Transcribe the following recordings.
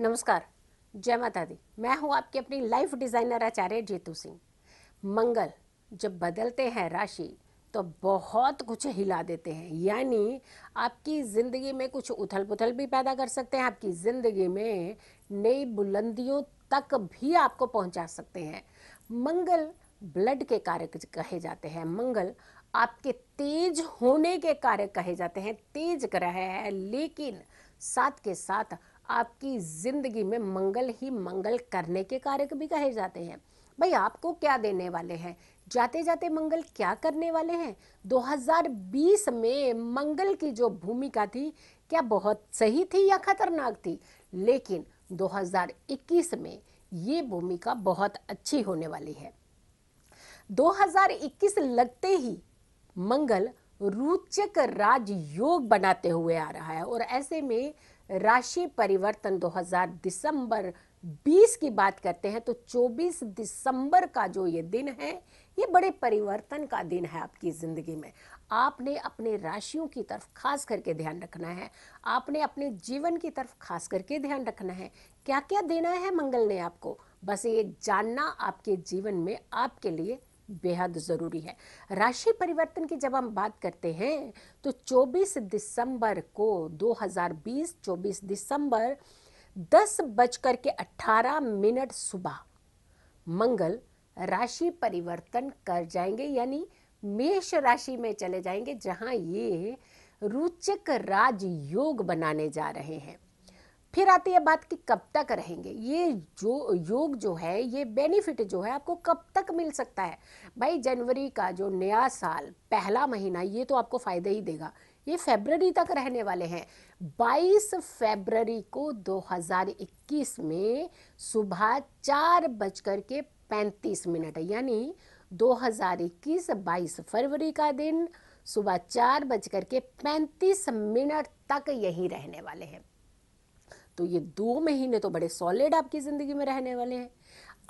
नमस्कार जय माता दी मैं हूँ आपकी अपनी लाइफ डिज़ाइनर आचार्य जेतु सिंह मंगल जब बदलते हैं राशि तो बहुत कुछ हिला देते हैं यानी आपकी ज़िंदगी में कुछ उथल पुथल भी पैदा कर सकते हैं आपकी ज़िंदगी में नई बुलंदियों तक भी आपको पहुंचा सकते हैं मंगल ब्लड के कारक कहे जाते हैं मंगल आपके तेज होने के कारक कहे जाते हैं तेज ग्रह है लेकिन साथ के साथ आपकी ज़िंदगी में मंगल ही मंगल करने के कारक भी कहे जाते हैं भाई आपको क्या देने वाले हैं जाते जाते मंगल क्या करने वाले हैं 2020 में मंगल की जो भूमिका थी क्या बहुत सही थी या खतरनाक थी लेकिन 2021 में ये भूमिका बहुत अच्छी होने वाली है 2021 लगते ही मंगल रोचक राजयोग बनाते हुए आ रहा है और ऐसे में राशि परिवर्तन 2000 दिसंबर 20 की बात करते हैं तो 24 दिसंबर का जो ये दिन है ये बड़े परिवर्तन का दिन है आपकी ज़िंदगी में आपने अपने राशियों की तरफ खास करके ध्यान रखना है आपने अपने जीवन की तरफ खास करके ध्यान रखना है क्या क्या देना है मंगल ने आपको बस ये जानना आपके जीवन में आपके लिए बेहद ज़रूरी है राशि परिवर्तन की जब हम बात करते हैं तो 24 दिसंबर को 2020 24 दिसंबर दस बजकर के अठारह मिनट सुबह मंगल राशि परिवर्तन कर जाएंगे यानी मेष राशि में चले जाएंगे जहां ये रुचक राज योग बनाने जा रहे हैं फिर आती है बात कि कब तक रहेंगे ये जो योग जो है ये बेनिफिट जो है आपको कब तक मिल सकता है भाई जनवरी का जो नया साल पहला महीना ये तो आपको फायदा ही देगा ये फेबररी तक रहने वाले हैं 22 फेबररी को 2021 में सुबह चार बजकर के पैंतीस मिनट यानी 2021 22 फरवरी का दिन सुबह चार बजकर के पैंतीस मिनट तक यही रहने वाले हैं तो ये दो महीने तो बड़े सॉलिड आपकी ज़िंदगी में रहने वाले हैं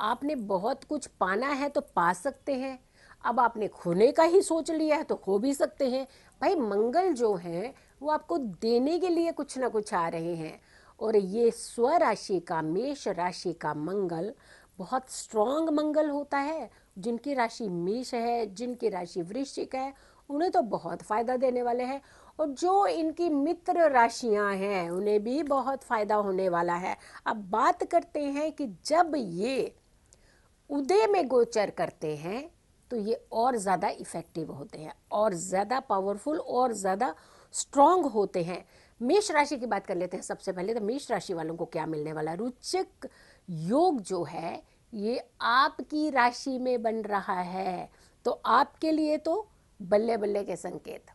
आपने बहुत कुछ पाना है तो पा सकते हैं अब आपने खोने का ही सोच लिया है तो खो भी सकते हैं भाई मंगल जो हैं वो आपको देने के लिए कुछ ना कुछ आ रहे हैं और ये स्व राशि का मेष राशि का मंगल बहुत स्ट्रांग मंगल होता है जिनकी राशि मेष है जिनकी राशि वृश्चिक है उन्हें तो बहुत फ़ायदा देने वाले हैं और जो इनकी मित्र राशियां हैं उन्हें भी बहुत फ़ायदा होने वाला है अब बात करते हैं कि जब ये उदय में गोचर करते हैं तो ये और ज़्यादा इफ़ेक्टिव होते हैं और ज़्यादा पावरफुल और ज़्यादा स्ट्रांग होते हैं मेष राशि की बात कर लेते हैं सबसे पहले तो मेष राशि वालों को क्या मिलने वाला रुचिक योग जो है ये आपकी राशि में बन रहा है तो आपके लिए तो बल्ले बल्ले के संकेत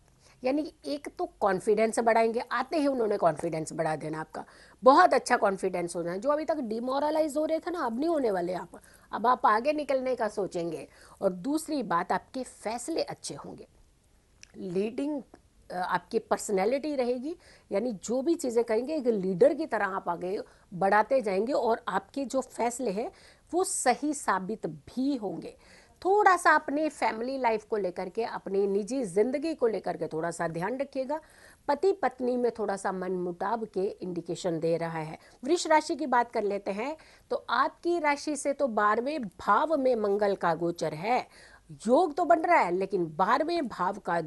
यानी एक तो कॉन्फिडेंस बढ़ाएंगे आते ही उन्होंने कॉन्फिडेंस बढ़ा देना आपका बहुत अच्छा कॉन्फिडेंस होना जो अभी तक डिमोरलाइज हो रहे थे ना अब नहीं होने वाले आप अब आप आगे निकलने का सोचेंगे और दूसरी बात आपके फैसले अच्छे होंगे लीडिंग आपकी पर्सनैलिटी रहेगी यानी जो भी चीज़ें कहेंगे एक लीडर की तरह आप आगे बढ़ाते जाएंगे और आपके जो फैसले हैं वो सही साबित भी होंगे थोड़ा सा अपनी फैमिली लाइफ को लेकर के अपनी निजी ज़िंदगी को लेकर के थोड़ा सा ध्यान रखिएगा पति पत्नी में थोड़ा सा मन मुटाव के इंडिकेशन दे रहा है वृक्ष राशि की बात कर लेते हैं तो आपकी राशि से तो बारहवें भाव में मंगल का गोचर है योग तो बन रहा है लेकिन बारहवें भाव का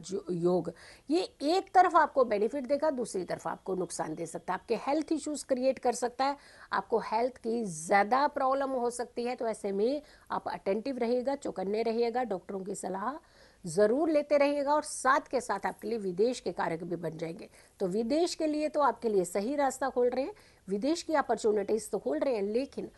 योग ये एक तरफ आपको बेनिफिट देगा दूसरी तरफ आपको नुकसान दे सकता है आपके हेल्थ इश्यूज क्रिएट कर सकता है आपको हेल्थ की ज़्यादा प्रॉब्लम हो सकती है तो ऐसे में आप अटेंटिव रहिएगा चौकन्ने रहिएगा डॉक्टरों की सलाह ज़रूर लेते रहिएगा और साथ के साथ आपके लिए विदेश के कारक भी बन जाएंगे तो विदेश के लिए तो आपके लिए सही रास्ता खोल रहे हैं विदेश की अपॉर्चुनिटीज़ तो खोल रहे हैं लेकिन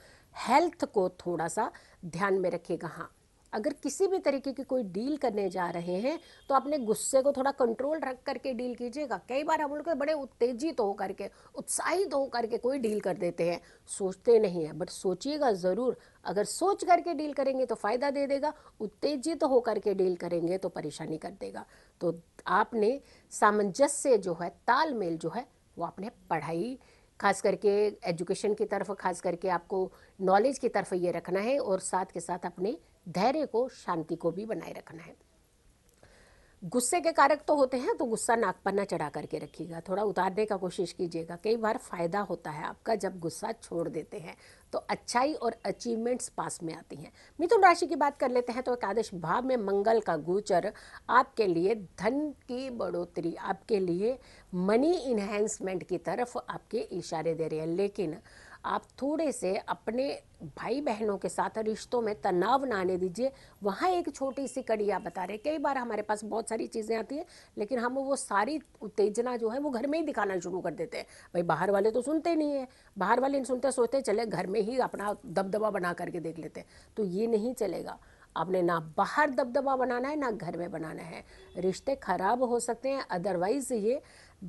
हेल्थ को थोड़ा सा ध्यान में रखिएगा हाँ अगर किसी भी तरीके की कोई डील करने जा रहे हैं तो अपने गुस्से को थोड़ा कंट्रोल रख करके डील कीजिएगा कई बार हम लोग तो बड़े उत्तेजित होकर के उत्साहित होकर के कोई डील कर देते हैं सोचते नहीं हैं बट सोचिएगा ज़रूर अगर सोच करके डील करेंगे तो फ़ायदा दे देगा उत्तेजित होकर के डील करेंगे तो परेशानी कर देगा तो आपने सामंजस्य जो है तालमेल जो है वो आपने पढ़ाई खास करके एजुकेशन की तरफ खास करके आपको नॉलेज की तरफ ये रखना है और साथ के साथ अपने धैर्य को शांति को भी बनाए रखना है गुस्से के कारक तो होते हैं तो गुस्सा नागपन्ना चढ़ा करके रखिएगा थोड़ा उतारने का कोशिश कीजिएगा कई बार फ़ायदा होता है आपका जब गुस्सा छोड़ देते हैं तो अच्छाई और अचीवमेंट्स पास में आती हैं मिथुन राशि की बात कर लेते हैं तो एकादश भाव में मंगल का गोचर आपके लिए धन की बढ़ोतरी आपके लिए मनी इन्हेंसमेंट की तरफ आपके इशारे दे रहे हैं लेकिन आप थोड़े से अपने भाई बहनों के साथ रिश्तों में तनाव ना आने दीजिए वहाँ एक छोटी सी कड़ी आप बता रहे कई बार हमारे पास बहुत सारी चीज़ें आती हैं लेकिन हम वो सारी उत्तेजना जो है वो घर में ही दिखाना शुरू कर देते हैं भाई बाहर वाले तो सुनते नहीं है बाहर वाले सुनते सोचते चले घर में ही अपना दबदबा बना करके देख लेते हैं तो ये नहीं चलेगा आपने ना बाहर दबदबा बनाना है ना घर में बनाना है रिश्ते खराब हो सकते हैं अदरवाइज ये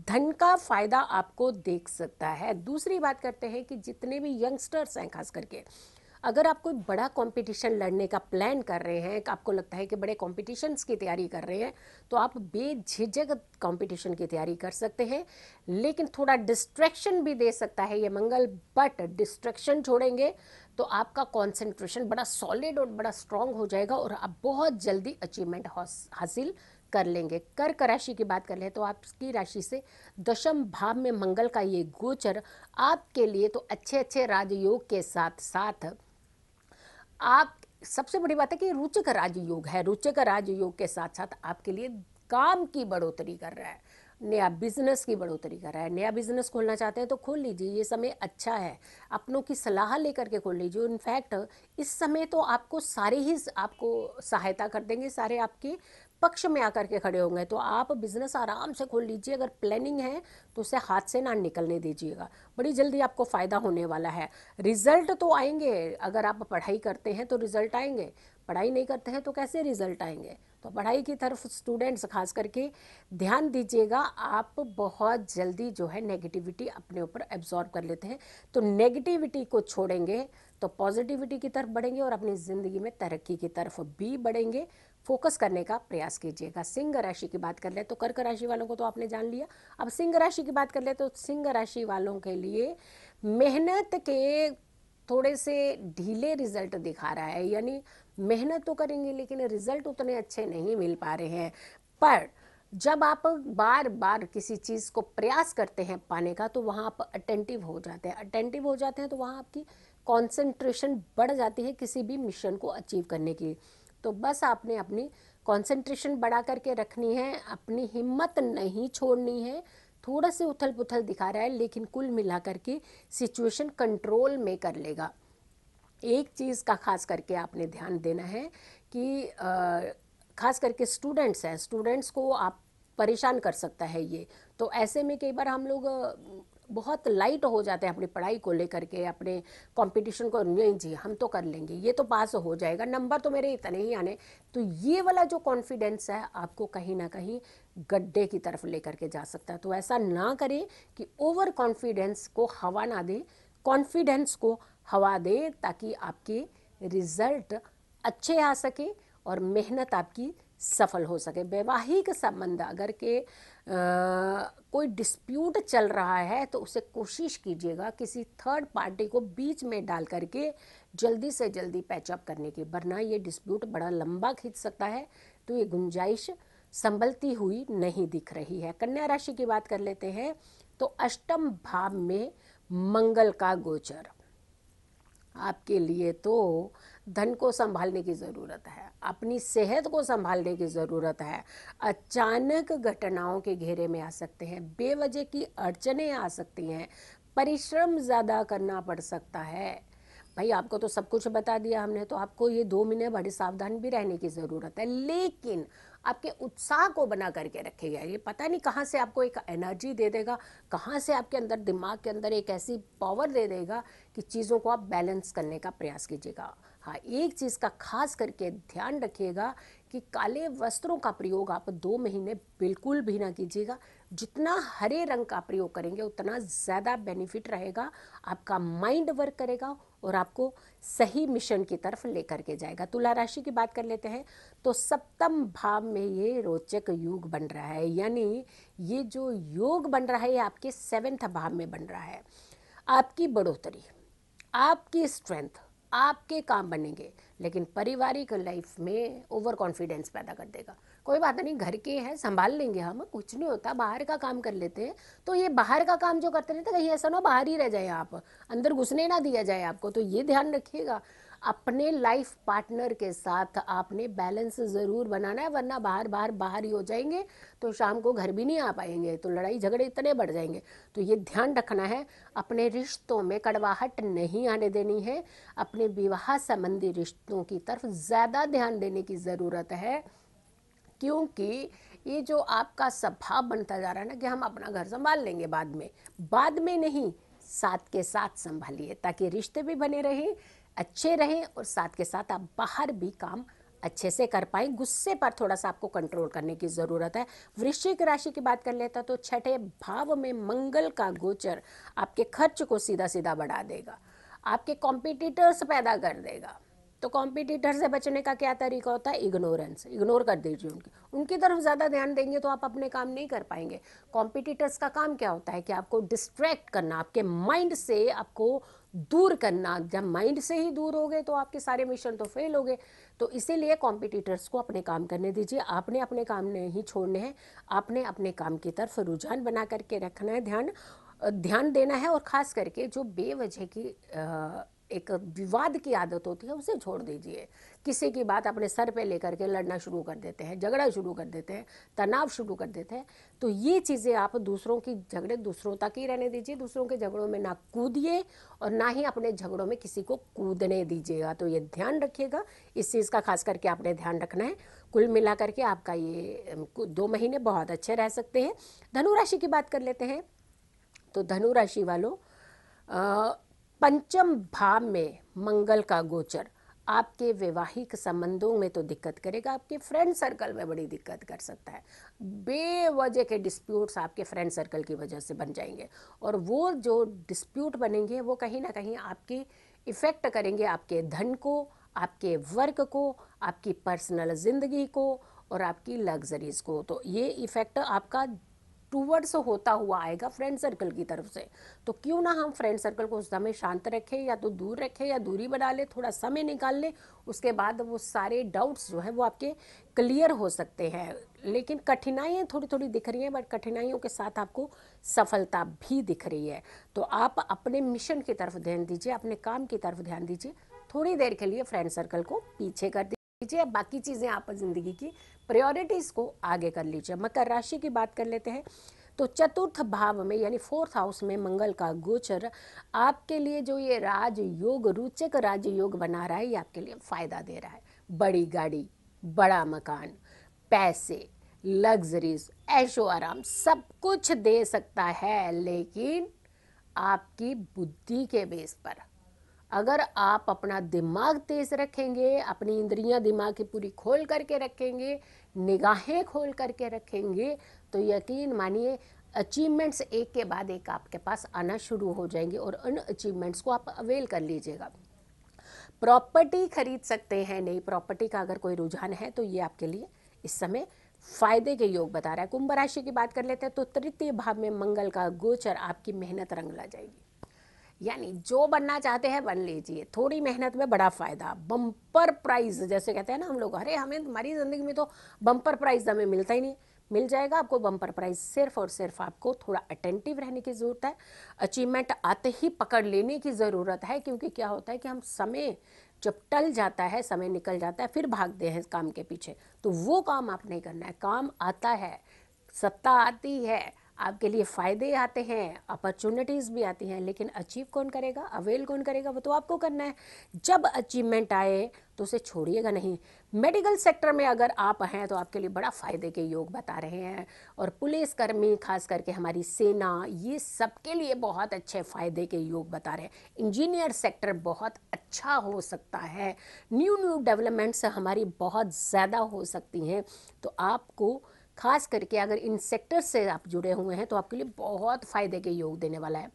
धन का फायदा आपको देख सकता है दूसरी बात करते हैं कि जितने भी यंगस्टर्स हैं खास करके अगर आप कोई बड़ा कंपटीशन लड़ने का प्लान कर रहे हैं आपको लगता है कि बड़े कॉम्पिटिशन की तैयारी कर रहे हैं तो आप बेझिझक कंपटीशन की तैयारी कर सकते हैं लेकिन थोड़ा डिस्ट्रैक्शन भी दे सकता है ये मंगल बट डिस्ट्रैक्शन छोड़ेंगे तो आपका कॉन्सेंट्रेशन बड़ा सॉलिड और बड़ा स्ट्रांग हो जाएगा और आप बहुत जल्दी अचीवमेंट हासिल कर लेंगे कर्क राशि की बात कर लें तो आपकी राशि से दशम भाव में मंगल का ये गोचर आपके लिए तो अच्छे अच्छे राजयोग के साथ साथ आप सबसे बड़ी बात है कि रुचिक राजयोग है रुचक राजयोग के साथ साथ आपके लिए काम की बढ़ोतरी कर रहा है नया बिजनेस की बढ़ोतरी कर रहा है नया बिजनेस खोलना चाहते हैं तो खोल लीजिए ये समय अच्छा है अपनों की सलाह लेकर के खोल लीजिए इनफैक्ट इस समय तो आपको सारे ही आपको सहायता कर देंगे सारे आपके पक्ष में आकर के खड़े होंगे तो आप बिजनेस आराम से खोल लीजिए अगर प्लानिंग है तो उसे हाथ से ना निकलने दीजिएगा बड़ी जल्दी आपको फ़ायदा होने वाला है रिजल्ट तो आएंगे अगर आप पढ़ाई करते हैं तो रिजल्ट आएंगे पढ़ाई नहीं करते हैं तो कैसे रिजल्ट आएंगे तो पढ़ाई की तरफ स्टूडेंट्स खास करके ध्यान दीजिएगा आप बहुत जल्दी जो है नेगेटिविटी अपने ऊपर एब्जॉर्ब कर लेते हैं तो नेगेटिविटी को छोड़ेंगे तो पॉजिटिविटी की तरफ बढ़ेंगे और अपनी ज़िंदगी में तरक्की की तरफ भी बढ़ेंगे फोकस करने का प्रयास कीजिएगा सिंह राशि की बात कर ले तो कर्क राशि वालों को तो आपने जान लिया अब सिंह राशि की बात कर ले तो सिंह राशि वालों के लिए मेहनत के थोड़े से ढीले रिजल्ट दिखा रहा है यानी मेहनत तो करेंगे लेकिन रिजल्ट उतने अच्छे नहीं मिल पा रहे हैं पर जब आप बार बार किसी चीज़ को प्रयास करते हैं पाने का तो वहाँ आप अटेंटिव हो जाते हैं अटेंटिव हो जाते हैं तो वहाँ आपकी कॉन्सेंट्रेशन बढ़ जाती है किसी भी मिशन को अचीव करने की तो बस आपने अपनी कंसंट्रेशन बढ़ा करके रखनी है अपनी हिम्मत नहीं छोड़नी है थोड़ा से उथल पुथल दिखा रहा है लेकिन कुल मिला करके सिचुएशन कंट्रोल में कर लेगा एक चीज़ का खास करके आपने ध्यान देना है कि आ, खास करके स्टूडेंट्स हैं स्टूडेंट्स को आप परेशान कर सकता है ये तो ऐसे में कई बार हम लोग बहुत लाइट हो जाते हैं अपनी पढ़ाई को लेकर के अपने कंपटीशन को नहीं जी हम तो कर लेंगे ये तो पास हो जाएगा नंबर तो मेरे इतने ही आने तो ये वाला जो कॉन्फिडेंस है आपको कहीं ना कहीं गड्ढे की तरफ लेकर के जा सकता है तो ऐसा ना करें कि ओवर कॉन्फिडेंस को हवा ना दें कॉन्फिडेंस को हवा दें ताकि आपके रिज़ल्ट अच्छे आ सके और मेहनत आपकी सफल हो सके वैवाहिक संबंध अगर के आ, कोई डिस्प्यूट चल रहा है तो उसे कोशिश कीजिएगा किसी थर्ड पार्टी को बीच में डाल करके जल्दी से जल्दी पैचअप करने की वरना ये डिस्प्यूट बड़ा लंबा खींच सकता है तो ये गुंजाइश संभलती हुई नहीं दिख रही है कन्या राशि की बात कर लेते हैं तो अष्टम भाव में मंगल का गोचर आपके लिए तो धन को संभालने की ज़रूरत है अपनी सेहत को संभालने की ज़रूरत है अचानक घटनाओं के घेरे में आ सकते हैं बेवजह की अड़चने आ सकती हैं परिश्रम ज़्यादा करना पड़ सकता है भाई आपको तो सब कुछ बता दिया हमने तो आपको ये दो महीने बड़े सावधान भी रहने की ज़रूरत है लेकिन आपके उत्साह को बना करके रखेगा ये पता नहीं कहाँ से आपको एक एनर्जी दे देगा कहाँ से आपके अंदर दिमाग के अंदर एक ऐसी पावर दे देगा कि चीज़ों को आप बैलेंस करने का प्रयास कीजिएगा हाँ एक चीज़ का खास करके ध्यान रखिएगा कि काले वस्त्रों का प्रयोग आप दो महीने बिल्कुल भी ना कीजिएगा जितना हरे रंग का प्रयोग करेंगे उतना ज़्यादा बेनिफिट रहेगा आपका माइंड वर्क करेगा और आपको सही मिशन की तरफ लेकर के जाएगा तुला राशि की बात कर लेते हैं तो सप्तम भाव में ये रोचक योग बन रहा है यानी ये जो योग बन रहा है ये आपके सेवेंथ भाव में बन रहा है आपकी बढ़ोतरी आपकी स्ट्रेंथ आपके काम बनेंगे लेकिन पारिवारिक लाइफ में ओवर कॉन्फिडेंस पैदा कर देगा कोई बात नहीं घर के हैं संभाल लेंगे हम कुछ नहीं होता बाहर का काम कर लेते हैं तो ये बाहर का काम जो करते रहते कहीं ऐसा ना बाहर ही रह जाए आप अंदर घुसने ना दिया जाए आपको तो ये ध्यान रखिएगा अपने लाइफ पार्टनर के साथ आपने बैलेंस ज़रूर बनाना है वरना बाहर बाहर बाहर ही हो जाएंगे तो शाम को घर भी नहीं आ पाएंगे तो लड़ाई झगड़े इतने बढ़ जाएंगे तो ये ध्यान रखना है अपने रिश्तों में कड़वाहट नहीं आने देनी है अपने विवाह संबंधी रिश्तों की तरफ ज़्यादा ध्यान देने की ज़रूरत है क्योंकि ये जो आपका स्वभाव बनता जा रहा है ना कि हम अपना घर संभाल लेंगे बाद में बाद में नहीं साथ के साथ संभालिए ताकि रिश्ते भी बने रहें अच्छे रहें और साथ के साथ आप बाहर भी काम अच्छे से कर पाए गुस्से पर थोड़ा सा आपको कंट्रोल करने की ज़रूरत है वृश्चिक राशि की बात कर लेता तो छठे भाव में मंगल का गोचर आपके खर्च को सीधा सीधा बढ़ा देगा आपके कॉम्पिटिटर्स पैदा कर देगा तो कॉम्पिटिटर से बचने का क्या तरीका होता है इग्नोरेंस इग्नोर कर दीजिए उनकी उनकी तरफ ज़्यादा ध्यान देंगे तो आप अपने काम नहीं कर पाएंगे कॉम्पिटिटर्स का काम क्या होता है कि आपको डिस्ट्रैक्ट करना आपके माइंड से आपको दूर करना जब माइंड से ही दूर हो गए तो आपके सारे मिशन तो फेल हो गए तो इसीलिए कॉम्पिटिटर्स को अपने काम करने दीजिए आपने अपने काम नहीं छोड़ने हैं आपने अपने काम की तरफ रुझान बना करके रखना है ध्यान ध्यान देना है और ख़ास करके जो बेवजह की आ, एक विवाद की आदत होती है उसे छोड़ दीजिए किसी की बात अपने सर पे लेकर के लड़ना शुरू कर देते हैं झगड़ा शुरू कर देते हैं तनाव शुरू कर देते हैं तो ये चीज़ें आप दूसरों की झगड़े दूसरों तक ही रहने दीजिए दूसरों के झगड़ों में ना कूदिए और ना ही अपने झगड़ों में किसी को कूदने दीजिएगा तो ये ध्यान रखिएगा इस चीज़ का खास करके आपने ध्यान रखना है कुल मिला करके आपका ये दो महीने बहुत अच्छे रह सकते हैं धनुराशि की बात कर लेते हैं तो धनुराशि वालों पंचम भाव में मंगल का गोचर आपके वैवाहिक संबंधों में तो दिक्कत करेगा आपके फ्रेंड सर्कल में बड़ी दिक्कत कर सकता है बेवजह के डिस्प्यूट्स आपके फ्रेंड सर्कल की वजह से बन जाएंगे और वो जो डिस्प्यूट बनेंगे वो कहीं ना कहीं आपके इफ़ेक्ट करेंगे आपके धन को आपके वर्क को आपकी पर्सनल ज़िंदगी को और आपकी लग्जरीज़ को तो ये इफ़ेक्ट आपका टूवर्ड्स होता हुआ आएगा फ्रेंड सर्कल की तरफ से तो क्यों ना हम फ्रेंड सर्कल को उस समय शांत रखें या तो दूर रखें या दूरी बना लें थोड़ा समय निकाल लें उसके बाद वो सारे डाउट्स जो है वो आपके क्लियर हो सकते हैं लेकिन कठिनाइयाँ थोड़ी थोड़ी दिख रही हैं बट कठिनाइयों के साथ आपको सफलता भी दिख रही है तो आप अपने मिशन की तरफ ध्यान दीजिए अपने काम की तरफ ध्यान दीजिए थोड़ी देर के लिए फ्रेंड सर्कल को पीछे कर लीजिए बाकी चीज़ें आप जिंदगी की प्रायोरिटीज़ को आगे कर लीजिए मकर राशि की बात कर लेते हैं तो चतुर्थ भाव में यानी फोर्थ हाउस में मंगल का गोचर आपके लिए जो ये राजयोग योग रुचक राज बना रहा है ये आपके लिए फ़ायदा दे रहा है बड़ी गाड़ी बड़ा मकान पैसे लग्जरीज ऐशो आराम सब कुछ दे सकता है लेकिन आपकी बुद्धि के बेस पर अगर आप अपना दिमाग तेज़ रखेंगे अपनी इंद्रियां दिमाग की पूरी खोल करके रखेंगे निगाहें खोल करके रखेंगे तो यकीन मानिए अचीवमेंट्स एक के बाद एक आपके पास आना शुरू हो जाएंगे और उन अचीवमेंट्स को आप अवेल कर लीजिएगा प्रॉपर्टी खरीद सकते हैं नई प्रॉपर्टी का अगर कोई रुझान है तो ये आपके लिए इस समय फायदे के योग बता रहा है कुंभ राशि की बात कर लेते हैं तो तृतीय भाव में मंगल का गोचर आपकी मेहनत रंग ला जाएगी यानी जो बनना चाहते हैं बन लीजिए थोड़ी मेहनत में बड़ा फ़ायदा बम्पर प्राइज जैसे कहते हैं ना हम लोग अरे हमें हमारी ज़िंदगी में तो बम्पर प्राइज हमें मिलता ही नहीं मिल जाएगा आपको बम्पर प्राइज सिर्फ और सिर्फ आपको थोड़ा अटेंटिव रहने की ज़रूरत है अचीवमेंट आते ही पकड़ लेने की ज़रूरत है क्योंकि क्या होता है कि हम समय जब टल जाता है समय निकल जाता है फिर भागते हैं काम के पीछे तो वो काम आप नहीं करना है काम आता है सत्ता आती है आपके लिए फ़ायदे आते हैं अपॉर्चुनिटीज़ भी आती हैं लेकिन अचीव कौन करेगा अवेल कौन करेगा वो तो आपको करना है जब अचीवमेंट आए तो उसे छोड़िएगा नहीं मेडिकल सेक्टर में अगर आप हैं तो आपके लिए बड़ा फ़ायदे के योग बता रहे हैं और पुलिसकर्मी खास करके हमारी सेना ये सबके लिए बहुत अच्छे फ़ायदे के योग बता रहे हैं इंजीनियर सेक्टर बहुत अच्छा हो सकता है न्यू न्यू डेवलपमेंट्स हमारी बहुत ज़्यादा हो सकती हैं तो आपको खास करके अगर इन सेक्टर्स से आप जुड़े हुए हैं तो आपके लिए बहुत फ़ायदे के योग देने वाला है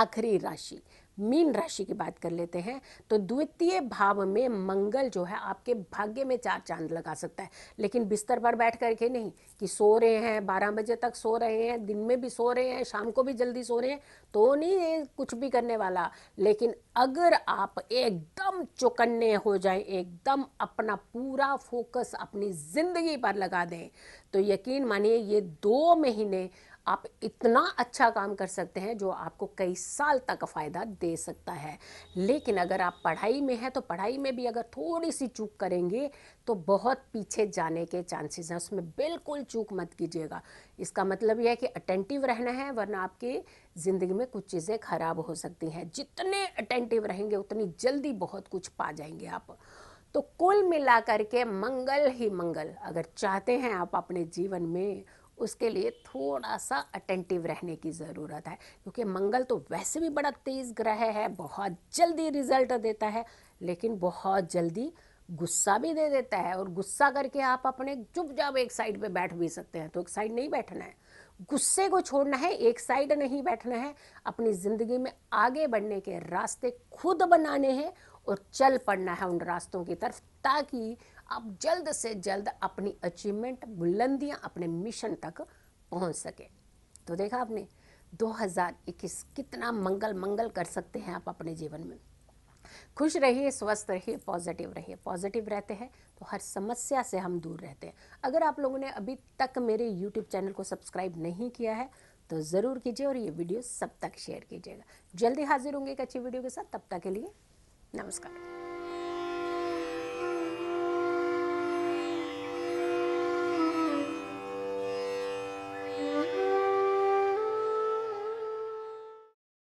आखिरी राशि मीन राशि की बात कर लेते हैं तो द्वितीय भाव में मंगल जो है आपके भाग्य में चार चांद लगा सकता है लेकिन बिस्तर पर बैठ करके नहीं कि सो रहे हैं बारह बजे तक सो रहे हैं दिन में भी सो रहे हैं शाम को भी जल्दी सो रहे हैं तो नहीं कुछ भी करने वाला लेकिन अगर आप एकदम चौकन्ने हो जाए एकदम अपना पूरा फोकस अपनी ज़िंदगी पर लगा दें तो यकीन मानिए ये दो महीने आप इतना अच्छा काम कर सकते हैं जो आपको कई साल तक फ़ायदा दे सकता है लेकिन अगर आप पढ़ाई में हैं तो पढ़ाई में भी अगर थोड़ी सी चूक करेंगे तो बहुत पीछे जाने के चांसेस हैं उसमें बिल्कुल चूक मत कीजिएगा इसका मतलब यह है कि अटेंटिव रहना है वरना आपकी ज़िंदगी में कुछ चीज़ें खराब हो सकती हैं जितने अटेंटिव रहेंगे उतनी जल्दी बहुत कुछ पा जाएंगे आप तो कुल मिला के मंगल ही मंगल अगर चाहते हैं आप अपने जीवन में उसके लिए थोड़ा सा अटेंटिव रहने की ज़रूरत है क्योंकि मंगल तो वैसे भी बड़ा तेज़ ग्रह है बहुत जल्दी रिजल्ट देता है लेकिन बहुत जल्दी गुस्सा भी दे देता है और गुस्सा करके आप अपने चुपचाप एक साइड पे बैठ भी सकते हैं तो एक साइड नहीं बैठना है गुस्से को छोड़ना है एक साइड नहीं बैठना है अपनी ज़िंदगी में आगे बढ़ने के रास्ते खुद बनाने हैं और चल पड़ना है उन रास्तों की तरफ ताकि आप जल्द से जल्द अपनी अचीवमेंट बुलंदियाँ अपने मिशन तक पहुँच सके तो देखा आपने 2021 कितना मंगल मंगल कर सकते हैं आप अपने जीवन में खुश रहिए स्वस्थ रहिए पॉजिटिव रहिए पॉजिटिव रहते हैं तो हर समस्या से हम दूर रहते हैं अगर आप लोगों ने अभी तक मेरे यूट्यूब चैनल को सब्सक्राइब नहीं किया है तो ज़रूर कीजिए और ये वीडियो सब तक शेयर कीजिएगा जल्दी हाजिर होंगे एक अच्छी वीडियो के साथ तब तक के लिए नमस्कार